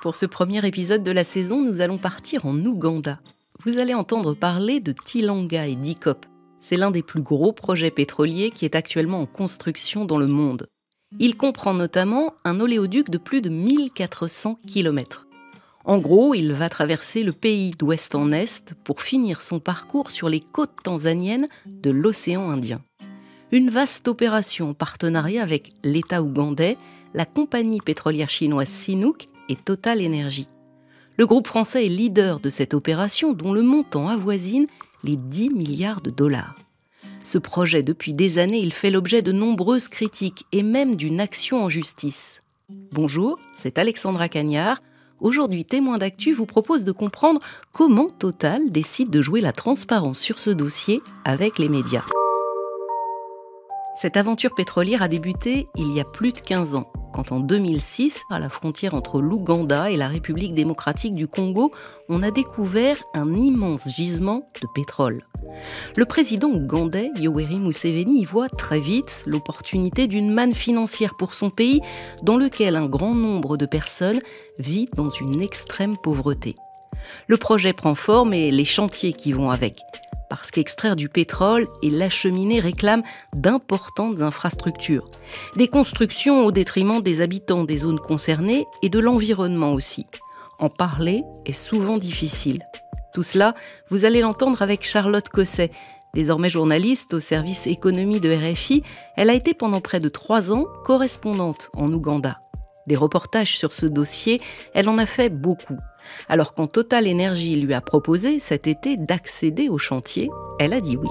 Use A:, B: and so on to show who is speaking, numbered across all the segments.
A: Pour ce premier épisode de la saison, nous allons partir en Ouganda. Vous allez entendre parler de Tilanga et d'Ikop. C'est l'un des plus gros projets pétroliers qui est actuellement en construction dans le monde. Il comprend notamment un oléoduc de plus de 1400 km. En gros, il va traverser le pays d'ouest en est pour finir son parcours sur les côtes tanzaniennes de l'océan Indien. Une vaste opération en partenariat avec l'État ougandais, la compagnie pétrolière chinoise Sinuk et Total Énergie. Le groupe français est leader de cette opération dont le montant avoisine les 10 milliards de dollars. Ce projet, depuis des années, il fait l'objet de nombreuses critiques et même d'une action en justice. Bonjour, c'est Alexandra Cagnard. Aujourd'hui, témoin d'actu vous propose de comprendre comment Total décide de jouer la transparence sur ce dossier avec les médias. Cette aventure pétrolière a débuté il y a plus de 15 ans, quand en 2006, à la frontière entre l'Ouganda et la République démocratique du Congo, on a découvert un immense gisement de pétrole. Le président ougandais Yoweri Museveni y voit très vite l'opportunité d'une manne financière pour son pays, dans lequel un grand nombre de personnes vivent dans une extrême pauvreté. Le projet prend forme et les chantiers qui vont avec parce qu'extraire du pétrole et l'acheminer réclament d'importantes infrastructures. Des constructions au détriment des habitants des zones concernées et de l'environnement aussi. En parler est souvent difficile. Tout cela, vous allez l'entendre avec Charlotte Cosset. Désormais journaliste au service économie de RFI, elle a été pendant près de trois ans correspondante en Ouganda des reportages sur ce dossier, elle en a fait beaucoup. Alors quand Total Energy lui a proposé cet été d'accéder au chantier, elle a dit oui.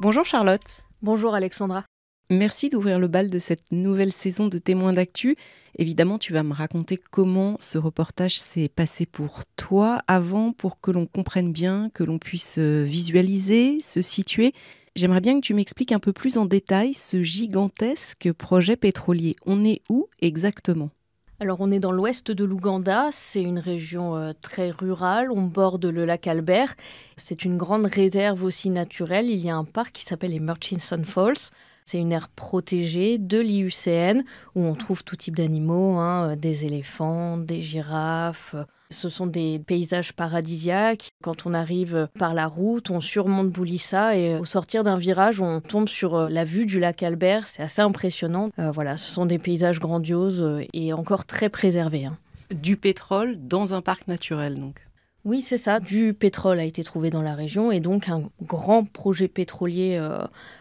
A: Bonjour Charlotte. Bonjour Alexandra. Merci d'ouvrir le bal de cette nouvelle saison de Témoins d'actu. Évidemment, tu vas me raconter comment ce reportage s'est passé pour toi avant, pour que l'on comprenne bien, que l'on puisse euh, visualiser, se situer J'aimerais bien que tu m'expliques un peu plus en détail ce gigantesque projet pétrolier. On est où exactement
B: alors on est dans l'ouest de l'Ouganda, c'est une région euh, très rurale, on borde le lac Albert, c'est une grande réserve aussi naturelle, il y a un parc qui s'appelle les Murchison Falls, c'est une aire protégée de l'IUCN où on trouve tout type d'animaux, hein, euh, des éléphants, des girafes, euh, ce sont des paysages paradisiaques. Quand on arrive par la route, on surmonte Boulissa et euh, au sortir d'un virage, on tombe sur euh, la vue du lac Albert. C'est assez impressionnant. Euh, voilà, ce sont des paysages grandioses et encore très préservés. Hein. Du pétrole
A: dans un parc naturel, donc.
B: Oui, c'est ça. Du pétrole a été trouvé dans la région et donc un grand projet pétrolier euh,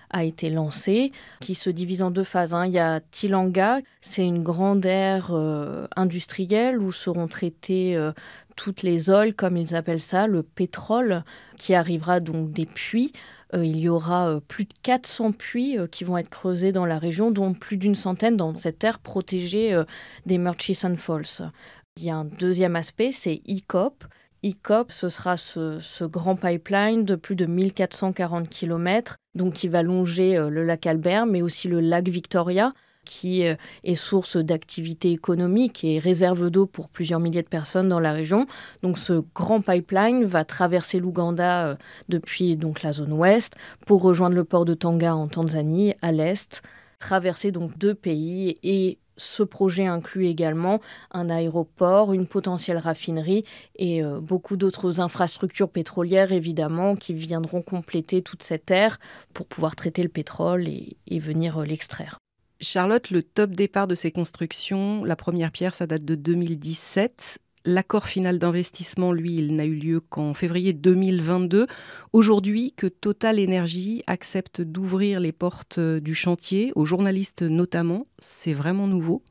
B: a été lancé qui se divise en deux phases. Hein. Il y a Tilanga, c'est une grande aire euh, industrielle où seront traitées euh, toutes les oles, comme ils appellent ça, le pétrole qui arrivera donc des puits. il y aura plus de 400 puits qui vont être creusés dans la région, dont plus d'une centaine dans cette aire protégée des Murchison Falls. Il y a un deuxième aspect, c'est ICOP. ICOP, ce sera ce, grand pipeline de plus de 1440 km, donc qui va longer euh, le lac Albert, mais aussi le lac Victoria, qui euh, est source d'activité économique et réserve d'eau pour plusieurs milliers de personnes dans la région. Donc ce grand pipeline va traverser l'Ouganda euh, depuis donc la zone ouest pour rejoindre le port de Tanga en Tanzanie à l'est, traverser donc deux pays et ce projet inclut également un aéroport, une potentielle raffinerie et euh, beaucoup d'autres infrastructures pétrolières, évidemment, qui viendront compléter toute cette terre pour pouvoir traiter le pétrole et, venir euh, l'extraire.
A: Charlotte, le top départ de ces constructions, la première pierre, ça date de 2017. L'accord final d'investissement, lui, il n'a eu lieu qu'en février 2022. Aujourd'hui, que Total Energy accepte d'ouvrir les portes euh, du chantier, aux journalistes
B: notamment, c'est vraiment nouveau.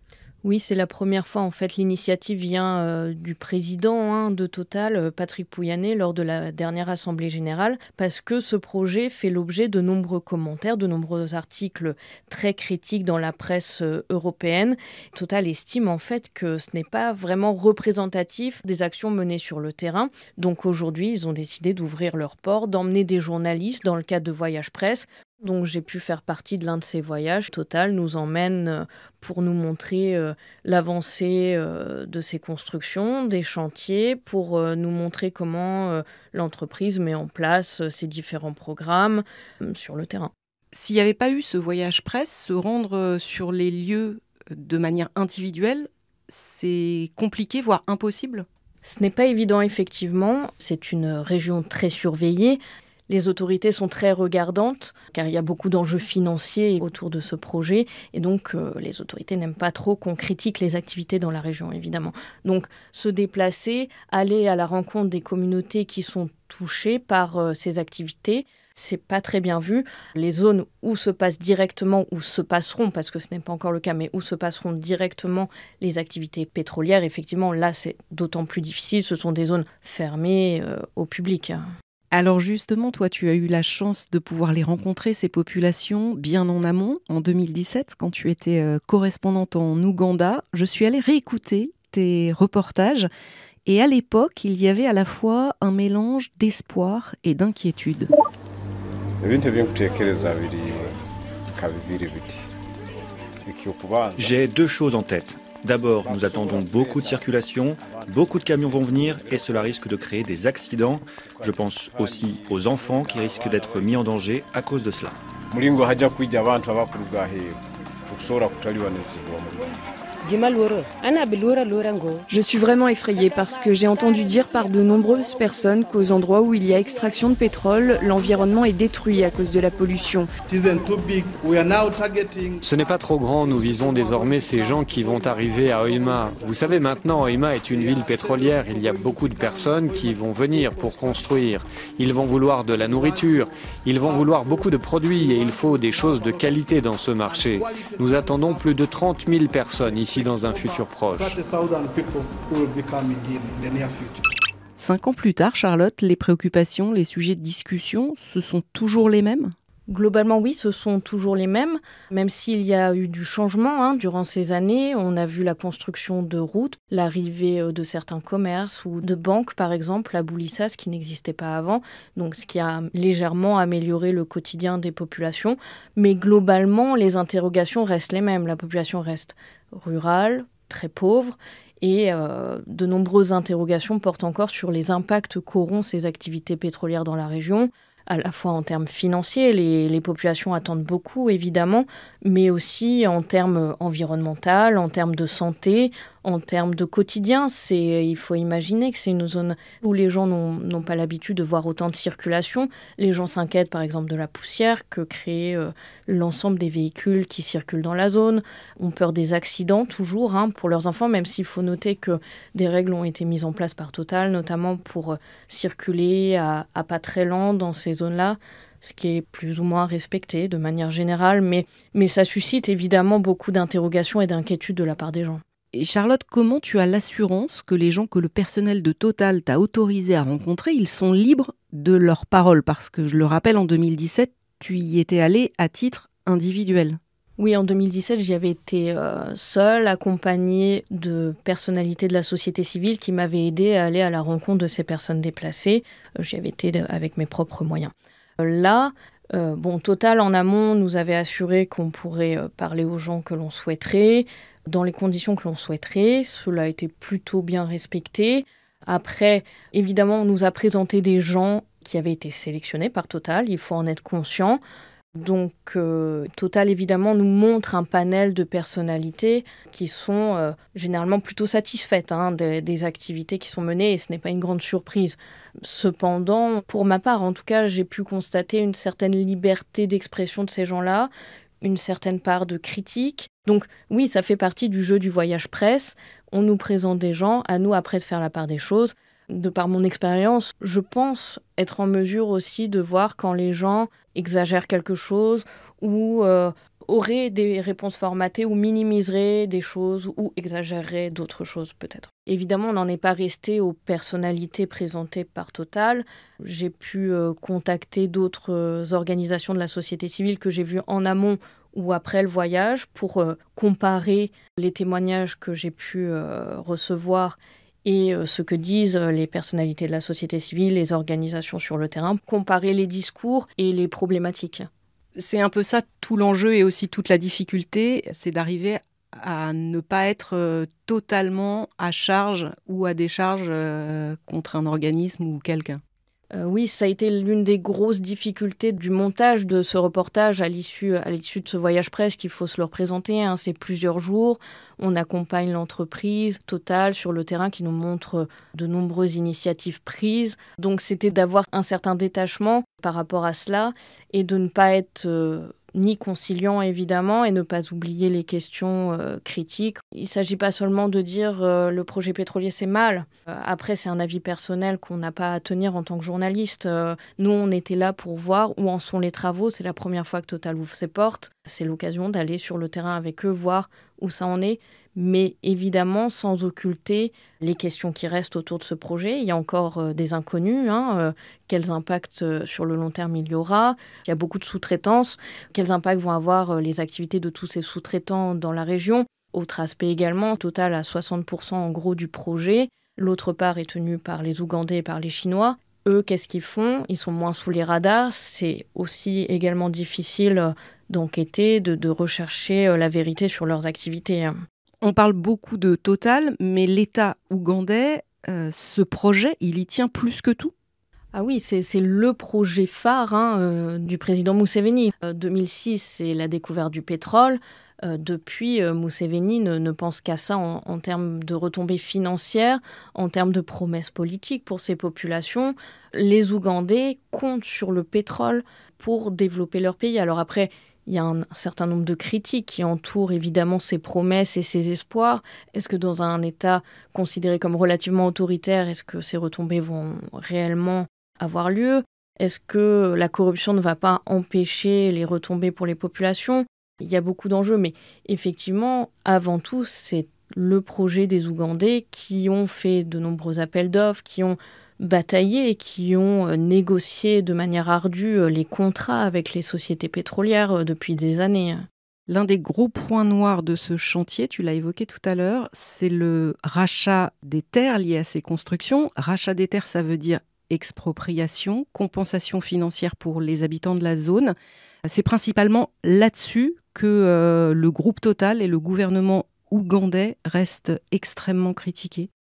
B: Oui, c'est la première fois. En fait, l'initiative vient euh, du président hein, de Total, euh, Patrick Pouyanné, lors de la dernière Assemblée générale, parce que ce projet fait l'objet de nombreux commentaires, de nombreux articles très critiques dans la presse euh, européenne. Total estime en fait que ce n'est pas vraiment représentatif des actions menées sur le terrain. Donc aujourd'hui, ils ont décidé d'ouvrir leur port, d'emmener des journalistes dans le cadre de Voyage Presse donc j'ai pu faire partie de l'un de ces voyages. Total nous emmène euh, pour nous montrer euh, l'avancée euh, de ces constructions, des chantiers, pour nous montrer comment l'entreprise met en place ses différents programmes sur le terrain. S'il n'y avait pas eu ce voyage presse, se rendre
A: sur les lieux de manière individuelle, c'est compliqué, voire impossible
B: ce n'est pas évident effectivement, c'est une région très surveillée, les autorités sont très regardantes car il y a beaucoup d'enjeux financiers autour de ce projet et donc euh, les autorités n'aiment pas trop qu'on critique les activités dans la région évidemment. Donc se déplacer, aller à la rencontre des communautés qui sont touchées par euh, ces activités, c'est pas très bien vu. Les zones où se passent directement, où se passeront, parce que ce n'est pas encore le cas, mais où se passeront directement les activités pétrolières, effectivement, là, c'est d'autant plus difficile. Ce sont des zones fermées euh, au public. Alors justement, toi, tu
A: as eu la chance de pouvoir les rencontrer, ces populations, bien en amont, en 2017, quand tu étais euh, correspondante en Ouganda. Je suis allée réécouter tes reportages. Et à l'époque, il y avait à la fois un mélange d'espoir et d'inquiétude. J'ai
B: deux choses en tête. D'abord, nous attendons beaucoup de circulation, beaucoup de camions vont venir et cela risque de créer des accidents. Je pense aussi aux enfants qui risquent d'être mis en danger à cause de cela.
A: Je suis vraiment effrayée parce que j'ai entendu dire par de nombreuses personnes qu'aux endroits où il y a extraction de pétrole, l'environnement est détruit à cause de la pollution.
B: Ce n'est pas trop grand, nous visons désormais ces gens qui vont arriver à Oima. Vous savez maintenant, Oima est une ville pétrolière, il y a beaucoup de personnes qui vont venir pour construire. Ils vont vouloir de la nourriture, ils vont vouloir beaucoup de produits et il faut des choses de qualité dans ce marché. Nous attendons plus de 30 000 personnes ici dans un futur proche.
A: Cinq ans plus tard, Charlotte, les préoccupations, les sujets de discussion,
B: ce sont toujours les mêmes Globalement, oui, ce sont toujours les mêmes, même s'il y a eu du changement hein, durant ces années. On a vu la construction de routes, l'arrivée euh, de certains commerces ou de banques, par exemple, à Boulissas, qui n'existait pas avant, donc ce qui a légèrement amélioré le quotidien des populations. Mais globalement, les interrogations restent les mêmes. La population reste rurale, très pauvre, et euh, de nombreuses interrogations portent encore sur les impacts qu'auront ces activités pétrolières dans la région à la fois en termes financiers, les, populations attendent beaucoup évidemment, mais aussi en termes environnementaux, en termes de santé, en termes de quotidien, c'est, il faut imaginer que c'est une zone où les gens n'ont pas l'habitude de voir autant de circulation. Les gens s'inquiètent par exemple de la poussière que crée euh, l'ensemble des véhicules qui circulent dans la zone, ont peur des accidents toujours hein, pour leurs enfants, même s'il faut noter que des règles ont été mises en place par Total, notamment pour euh, circuler à, pas très lent dans ces zones-là ce qui est plus ou moins respecté de manière générale, mais, mais ça suscite évidemment beaucoup d'interrogations et d'inquiétudes de la part des gens. Charlotte, comment tu as l'assurance que les gens que
A: le personnel de Total t'a autorisé à rencontrer, ils sont libres de leur parole Parce que je le
B: rappelle, en 2017, tu y étais
A: allée à titre individuel.
B: Oui, en 2017, j'y avais été euh, seule, accompagnée de personnalités de la société civile qui m'avaient aidée à aller à la rencontre de ces personnes déplacées. Euh, j'y avais été euh, avec mes propres moyens. Là, euh, bon, Total en amont nous avait assuré qu'on pourrait euh, parler aux gens que l'on souhaiterait, dans les conditions que l'on souhaiterait. Cela a été plutôt bien respecté. Après, évidemment, on nous a présenté des gens qui avaient été sélectionnés par Total, il faut en être conscient. Donc euh, Total évidemment nous montre un panel de personnalités qui sont euh, généralement plutôt satisfaites hein, des, des, activités qui sont menées et ce n'est pas une grande surprise. Cependant, pour ma part en tout cas, j'ai pu constater une certaine liberté d'expression de ces gens-là, une certaine part de critique. Donc oui, ça fait partie du jeu du voyage presse. On nous présente des gens, à nous après de faire la part des choses de par mon expérience, je pense être en mesure aussi de voir quand les gens exagèrent quelque chose ou euh, auraient des réponses formatées ou minimiseraient des choses ou exagéreraient d'autres choses peut-être. Évidemment, on n'en est pas resté aux personnalités présentées par Total. J'ai pu euh, contacter d'autres euh, organisations de la société civile que j'ai vues en amont ou après le voyage pour comparer les témoignages que j'ai pu recevoir et euh, ce que disent euh, les personnalités de la société civile, les organisations sur le terrain, comparer les discours et les problématiques. C'est un peu ça tout l'enjeu et aussi toute la difficulté,
A: c'est d'arriver à ne pas être euh, totalement à charge ou à décharge
B: contre un organisme ou quelqu'un. Euh, oui, ça a été l'une des grosses difficultés du montage de ce reportage à l'issue, de ce voyage presse qu'il faut se le représenter. Hein, c'est plusieurs jours. On accompagne l'entreprise totale sur le terrain qui nous montre de nombreuses initiatives prises. Donc c'était d'avoir un certain détachement par rapport à cela et de ne pas être... Euh, ni conciliant évidemment et ne pas oublier les questions euh, critiques. Il ne s'agit pas seulement de dire euh, le projet pétrolier c'est mal. Euh, après c'est un avis personnel qu'on n'a pas à tenir en tant que journaliste. nous on était là pour voir où en sont les travaux. C'est la première fois que Total ouvre ses portes. C'est l'occasion d'aller sur le terrain avec eux voir où ça en est mais évidemment sans occulter les questions qui restent autour de ce projet. Il y a encore euh, des inconnus, hein, euh, quels impacts euh, sur le long terme il y aura. Il y a beaucoup de sous traitances quels impacts vont avoir les activités de tous ces sous-traitants dans la région. Autre aspect également, total à 60% en gros du projet. L'autre part est tenue par les Ougandais et par les Chinois. Eux, qu'est-ce qu'ils font Ils sont moins sous les radars. C'est aussi également difficile d'enquêter, de, rechercher la vérité sur leurs activités. Hein. On parle beaucoup de Total, mais l'État ougandais, euh, ce projet, il y tient plus que tout ah oui, c'est le projet phare hein, euh, du président Mousseveni. 2006, euh, c'est la découverte du pétrole. depuis, Museveni ne, pense qu'à ça en, termes de retombées financières, en termes de promesses politiques pour ses populations. Les Ougandais comptent sur le pétrole pour développer leur pays. Alors après, il y a un certain nombre de critiques qui entourent évidemment ces promesses et ces espoirs. Est-ce que dans un État considéré comme relativement autoritaire, est-ce que ces retombées vont réellement avoir lieu Est-ce que la corruption ne va pas empêcher les retombées pour les populations Il y a beaucoup d'enjeux, mais effectivement, avant tout, c'est le projet des Ougandais qui ont fait de nombreux appels d'offres, qui ont bataillés et qui ont euh, négocié de manière ardue euh, les contrats avec les sociétés pétrolières euh, depuis des années. L'un des gros points
A: noirs de ce chantier, tu l'as évoqué tout à l'heure, c'est le rachat des terres liées à ces constructions. Rachat des terres, ça veut dire expropriation, compensation financière pour les habitants de la zone. C'est principalement là-dessus que le groupe Total et le gouvernement ougandais restent extrêmement critiqués.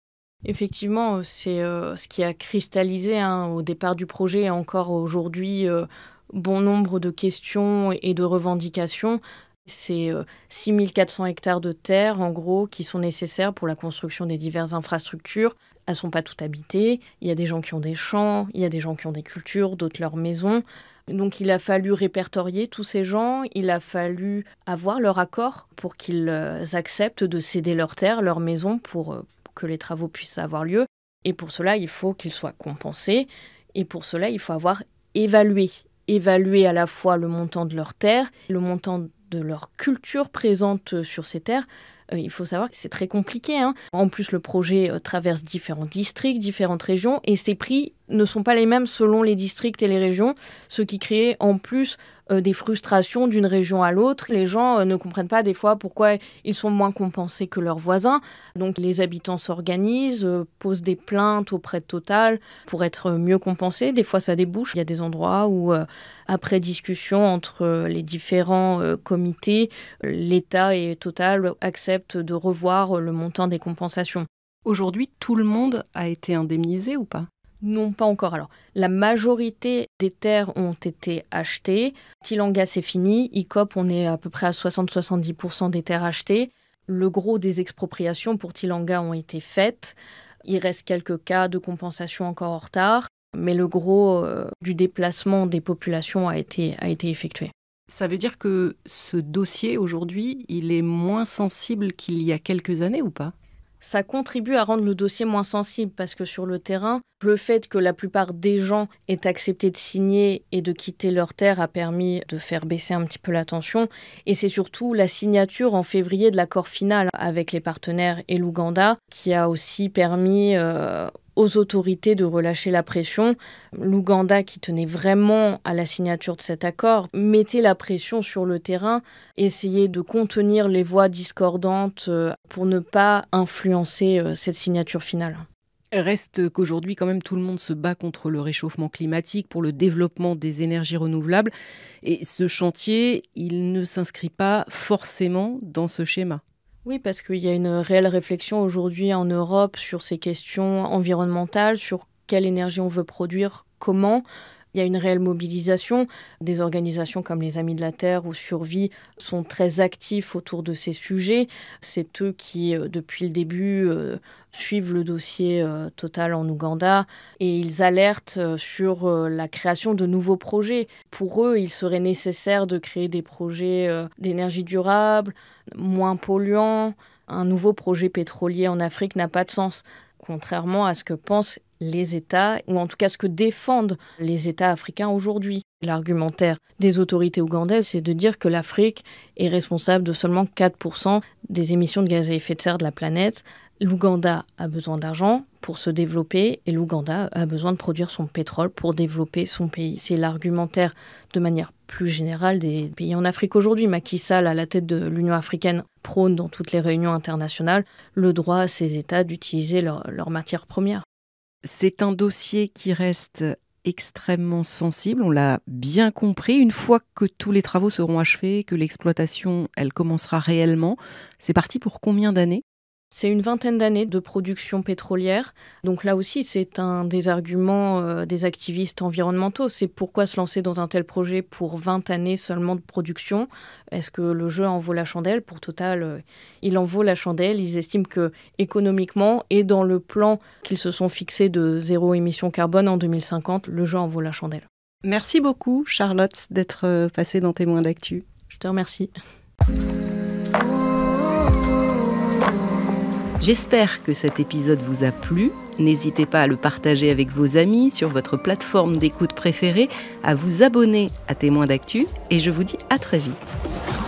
B: Effectivement, c'est euh, ce qui a cristallisé hein, au départ du projet et encore aujourd'hui euh, bon nombre de questions et de revendications. C'est 6400 euh, hectares de terre, en gros, qui sont nécessaires pour la construction des diverses infrastructures. Elles ne sont pas toutes habitées. Il y a des gens qui ont des champs, il y a des gens qui ont des cultures, d'autres leurs maisons. Donc il a fallu répertorier tous ces gens, il a fallu avoir leur accord pour qu'ils acceptent de céder leurs terres, leurs maisons pour que les travaux puissent avoir lieu. Et pour cela, il faut qu'ils soient compensés. Et pour cela, il faut avoir évalué. Évalué à la fois le montant de leurs terres, le montant de leur culture présente euh, sur ces terres. Euh, il faut savoir que c'est très compliqué. Hein. En plus, le projet euh, traverse différents districts, différentes régions, et ces prix ne sont pas les mêmes selon les districts et les régions, ce qui crée en plus des frustrations d'une région à l'autre. Les gens ne comprennent pas des fois pourquoi ils sont moins compensés que leurs voisins. Donc les habitants s'organisent, posent des plaintes auprès de Total pour être mieux compensés. Des fois ça débouche. Il y a des endroits où après discussion entre euh, les différents euh, comités, l'État et Total acceptent de revoir euh, le montant des compensations. Aujourd'hui, tout le monde a été indemnisé ou pas non, pas encore. Alors, la majorité des terres ont été achetées. Tilanga, c'est fini. ICOP, on est à peu près à 60-70% des terres achetées. Le gros des expropriations pour Tilanga ont été faites. Il reste quelques cas de compensation encore en retard mais le gros euh, du déplacement des populations a été, a été effectué.
A: Ça veut dire que ce dossier aujourd'hui, il est moins sensible qu'il y a quelques années ou pas
B: ça contribue à rendre le dossier moins sensible parce que sur le terrain, le fait que la plupart des gens aient accepté de signer et de quitter leur terre a permis de faire baisser un petit peu la tension. Et c'est surtout la signature en février de l'accord final avec les partenaires et l'Ouganda qui a aussi permis euh, aux autorités de relâcher la pression. L'Ouganda, qui tenait vraiment à la signature de cet accord, mettait la pression sur le terrain, essayait de contenir les voix discordantes euh, pour ne pas influencer euh, cette signature finale.
A: Reste qu'aujourd'hui, quand même, tout le monde se bat contre le réchauffement climatique, pour le développement des énergies renouvelables. Et ce chantier, il ne s'inscrit pas forcément dans ce
B: schéma. Oui, parce qu'il y a une réelle réflexion aujourd'hui en Europe sur ces questions environnementales, sur quelle énergie on veut produire, comment. Il y a une réelle mobilisation. Des organisations comme les Amis de la Terre ou Survie sont très actifs autour de ces sujets. C'est eux qui, euh, depuis le début, euh, suivent le dossier euh, Total en Ouganda et ils alertent sur la création de nouveaux projets. Pour eux, il serait nécessaire de créer des projets d'énergie durable, moins polluants. Un nouveau projet pétrolier en Afrique n'a pas de sens contrairement à ce que pensent les États, ou en tout cas ce que défendent les États africains aujourd'hui. L'argumentaire des autorités ougandaises, c'est de dire que l'Afrique est responsable de seulement 4% des émissions de gaz à effet de serre de la planète. L'Ouganda a besoin d'argent pour se développer et l'Ouganda a besoin de produire son pétrole pour développer son pays. C'est l'argumentaire de manière plus générale des pays en Afrique aujourd'hui. Macky Sall à la tête de l'Union africaine prône dans toutes les réunions internationales le droit à ces États d'utiliser leurs matières premières. C'est un dossier qui reste extrêmement sensible, on l'a bien
A: compris. Une fois que tous les travaux seront achevés, que l'exploitation, elle commencera réellement, c'est parti pour combien d'années
B: c'est une vingtaine d'années de production pétrolière. Donc là aussi, c'est un des arguments euh, des activistes environnementaux. C'est pourquoi se lancer dans un tel projet pour 20 années seulement de production Est-ce que le jeu en vaut la chandelle Pour Total, euh, il en vaut la chandelle. Ils estiment que économiquement et dans le plan qu'ils se sont fixé de zéro émission carbone en 2050, le jeu en vaut la chandelle. Merci beaucoup, Charlotte, d'être euh, passée dans Témoins d'actu. Je te remercie.
A: J'espère que cet épisode vous a plu. N'hésitez pas à le partager avec vos amis sur votre plateforme d'écoute préférée, à vous abonner à Témoins d'actu et je vous dis à très vite.